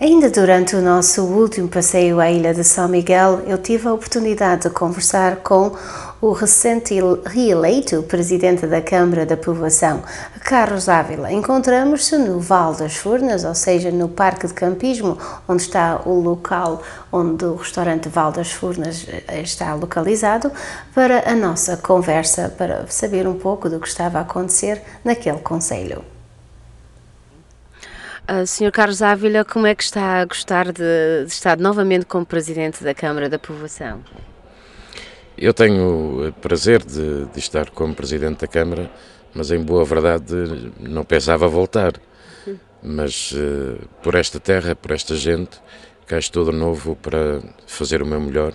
Ainda durante o nosso último passeio à Ilha de São Miguel, eu tive a oportunidade de conversar com o recente reeleito presidente da Câmara da Povoação, Carlos Ávila. Encontramos-se no Val das Furnas, ou seja, no Parque de Campismo, onde está o local onde o restaurante Val das Furnas eh, está localizado, para a nossa conversa, para saber um pouco do que estava a acontecer naquele conselho. Uh, ah, Sr. Carlos Ávila, como é que está a gostar de, de estar novamente como Presidente da Câmara da Povoação? Eu tenho prazer de, de, estar como Presidente da Câmara, mas em boa verdade não pensava voltar. Mas uh, por esta terra, por esta gente, cá estou de novo para fazer o meu melhor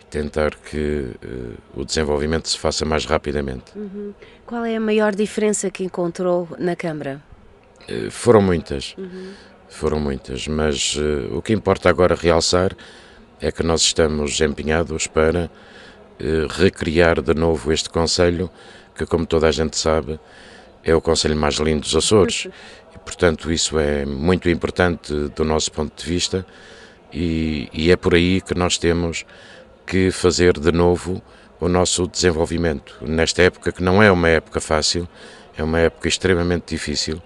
e tentar que uh, o desenvolvimento se faça mais rapidamente. Uhum. Qual é a maior diferença que encontrou na Câmara? Eh, foram muitas, uhum. foram muitas, mas uh, o que importa agora realçar é que nós estamos empenhados para uh, recriar de novo este Conselho, que, como toda a gente sabe, é o Conselho mais lindo dos Açores. E, portanto, isso é muito importante do nosso ponto de vista e, e é por aí que nós temos que fazer de novo o nosso desenvolvimento. Nesta época, que não é uma época fácil, é uma época extremamente difícil,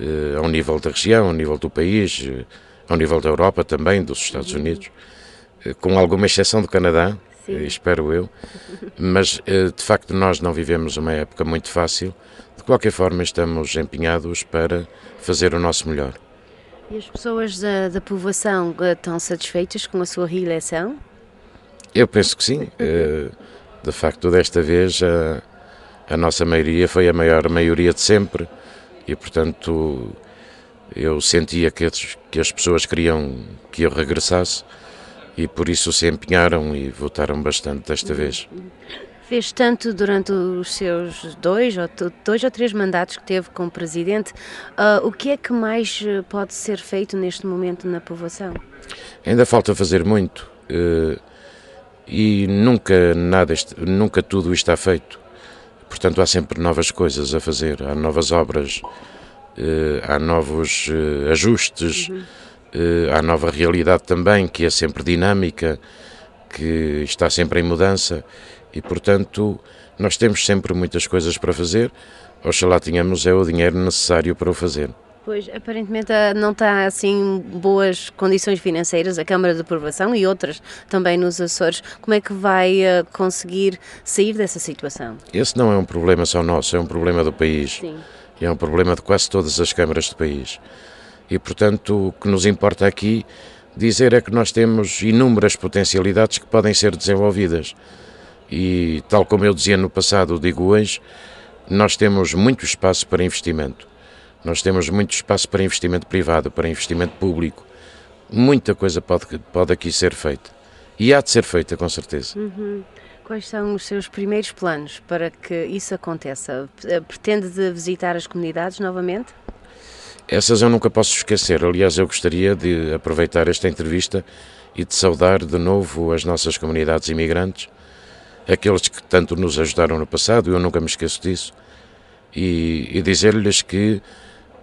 eh, ao nível da região, ao nível do país, eh, ao nível da Europa também, dos Estados uhum. Unidos, eh, com alguma exceção do Canadá, espero eu, mas de facto nós não vivemos uma época muito fácil. De qualquer forma, estamos empenhados para fazer o nosso melhor. E as pessoas da, da povoação estão satisfeitas com a sua reeleição? Eu penso que sim. Uhum. De facto, desta vez a, a nossa maioria foi a maior maioria de sempre e portanto eu sentia que, as, que as pessoas queriam que eu regressasse e por isso se empenharam e votaram bastante desta uhum. vez. Fez tanto durante os seus dois ou, dois ou três mandatos que teve como presidente. Uh, o que é que mais eh, pode ser feito neste momento na povoação? Ainda falta fazer muito uh, e nunca, nada, nunca tudo está feito portanto há sempre novas coisas a fazer, há novas obras, eh, há novos eh, ajustes, uhum. eh, há nova realidade também que é sempre dinâmica, que está sempre em mudança e portanto nós temos sempre muitas coisas para fazer, oxalá tenhamos é o dinheiro necessário para o fazer. Pois, aparentemente ah, não está assim boas condições financeiras a Câmara de Aprovação e outras também nos Açores. Como é que vai ah, conseguir sair dessa situação? Esse não é um problema só nosso, é um problema do país. Sim. É um problema de quase todas as câmaras do país. E, portanto, o que nos importa aqui dizer é que nós temos inúmeras potencialidades que podem ser desenvolvidas. E, tal como eu dizia no passado, digo hoje, nós temos muito espaço para investimento. Nós temos muito espaço para investimento privado, para investimento público. Muita coisa pode, pode aqui ser feita. E há de ser feita, com certeza. Uhum. Quais são os seus primeiros planos para que isso aconteça? Eh, pretende visitar as comunidades novamente? Essas eu nunca posso esquecer. Aliás, eu gostaria de aproveitar esta entrevista e de saudar de novo as nossas comunidades imigrantes, aqueles que tanto nos ajudaram no passado, eu nunca me esqueço disso, e, e dizer-lhes que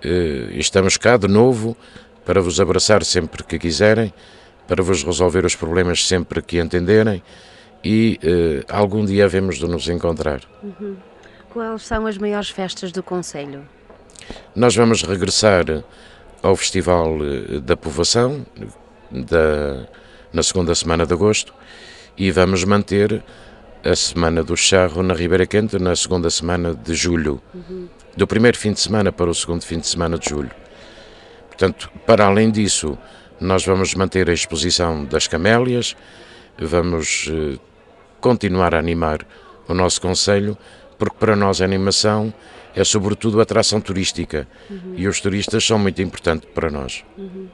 eh, estamos cá de novo para vos abraçar sempre que quiserem, para vos resolver os problemas sempre que entenderem e eh, algum dia havemos de nos encontrar. Uhum. Quais são as maiores festas do Conselho? Nós vamos regressar ao Festival eh, da Povoação da, na segunda semana de agosto e vamos manter a Semana do Charro na Ribeira Quente na segunda semana de julho. Uhum do primeiro fim de semana para o segundo fim de semana de julho. Portanto, para além disso, nós vamos manter a exposição das camélias, vamos eh, continuar a animar o nosso Conselho, porque para nós a animação é sobretudo atração turística uhum. e os turistas são muito importantes para nós. Uhum.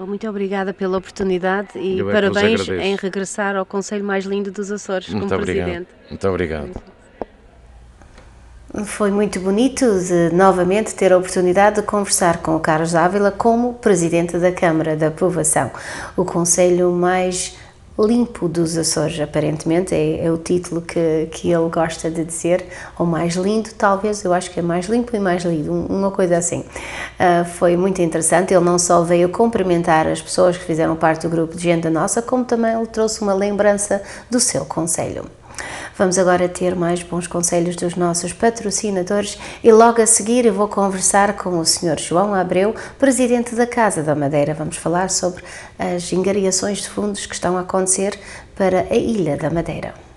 muito obrigada pela oportunidade e é parabéns em regressar ao Conselho mais lindo dos Açores muito como obrigado. Presidente. Muito obrigado. Foi muito bonito de novamente ter a oportunidade de conversar com o Carlos Ávila como presidente da Câmara da Aprovação, o conselho mais limpo dos Açores, aparentemente, é, é, o título que, que ele gosta de dizer, ou mais lindo, talvez, eu acho que é mais limpo e mais lindo uma coisa assim. Uh, foi muito interessante, ele não só veio cumprimentar as pessoas que fizeram parte do grupo de gente nossa, como também ele trouxe uma lembrança do seu conselho. Vamos agora ter mais bons conselhos dos nossos patrocinadores e logo a seguir eu vou conversar com o Sr. João Abreu, presidente da Casa da Madeira. Vamos falar sobre as engariações de fundos que estão a acontecer para a Ilha da Madeira.